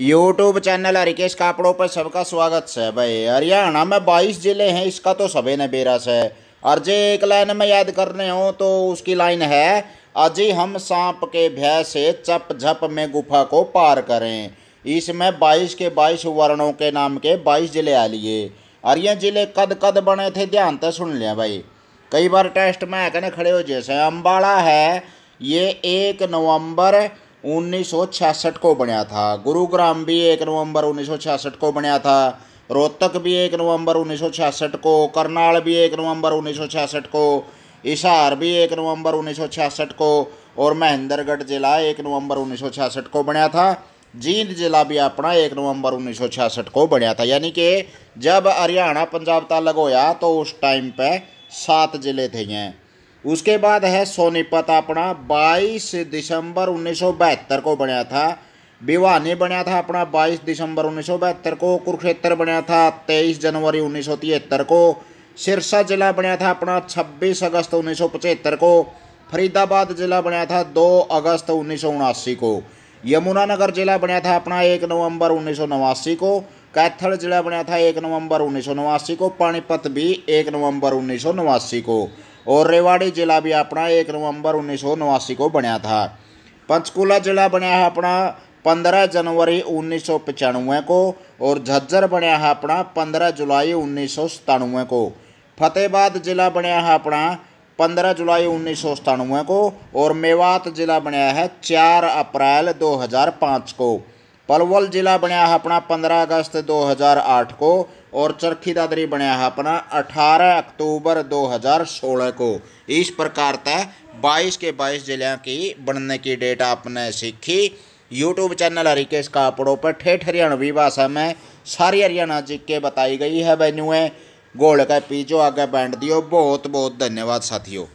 YouTube channel Harikesh कापड़ों पर सबका स्वागत है भाई हरियाणा में बाईस ज़िले हैं इसका तो सभी ने बेरा है और जे एक लाइन में याद करने हो तो उसकी लाइन है अजी हम सांप के भय से चप झप में गुफा को पार करें इसमें बाईस के बाईस वर्णों के नाम के बाईस ज़िले आ लिए और ये ज़िले कद कद बने थे ध्यान तो सुन लिया भाई कई बार टेस्ट में आकर खड़े हो जैसे अम्बाड़ा है ये एक नवंबर 1966 को बनया था गुरुग्राम भी एक नवंबर 1966 को बनया था रोहतक भी एक नवंबर 1966 को करनाल भी एक नवंबर 1966 को इशार भी एक नवंबर 1966 को और महेंद्रगढ़ जिला एक नवंबर 1966 को बनया था जींद जिला भी अपना एक नवंबर 1966 को बना था यानी कि जब हरियाणा पंजाब तक होया तो उस टाइम पर सात ज़िले थे हैं उसके बाद है सोनीपत अपना 22 दिसंबर उन्नीस को बनाया था भिवानी बनाया था अपना 22 दिसंबर उन्नीस को कुरुक्षेत्र बनाया था 23 जनवरी उन्नीस को सिरसा जिला बनाया था अपना 26 अगस्त उन्नीस को फरीदाबाद जिला बनाया था 2 अगस्त उन्नीस को यमुनानगर जिला बनाया था अपना एक नवंबर उन्नीस को कैथल जिला बनाया था एक नवंबर उन्नीस को पानीपत भी एक नवंबर उन्नीस को और रेवाड़ी जिला भी अपना एक नवंबर उन्नीस को बनाया था पंचकूला जिला बनाया है अपना पंद्रह जनवरी उन्नीस को और झज्जर बना है अपना पंद्रह जुलाई उन्नीस को फतेहबाद जिला बनया है अपना पंद्रह जुलाई उन्नीस सौ सतानवे को और मेवात जिला बनाया है चार अप्रैल दो हज़ार पाँच को पलवल जिला बनया है अपना पंद्रह अगस्त दो हज़ार आठ को और चरखी दादरी बनया है अपना अठारह अक्टूबर दो हज़ार सोलह को इस प्रकार तय बाईस के बाईस ज़िले की बनने की डेट आपने सीखी यूट्यूब चैनल हरिकेश कापड़ों पर ठेठ हरियाणवी भाषा में सारी हरियाणा जी के बताई गई है वेन्यूएँ गोल का पीछे आगे बैंड दियो बहुत बहुत धन्यवाद साथियों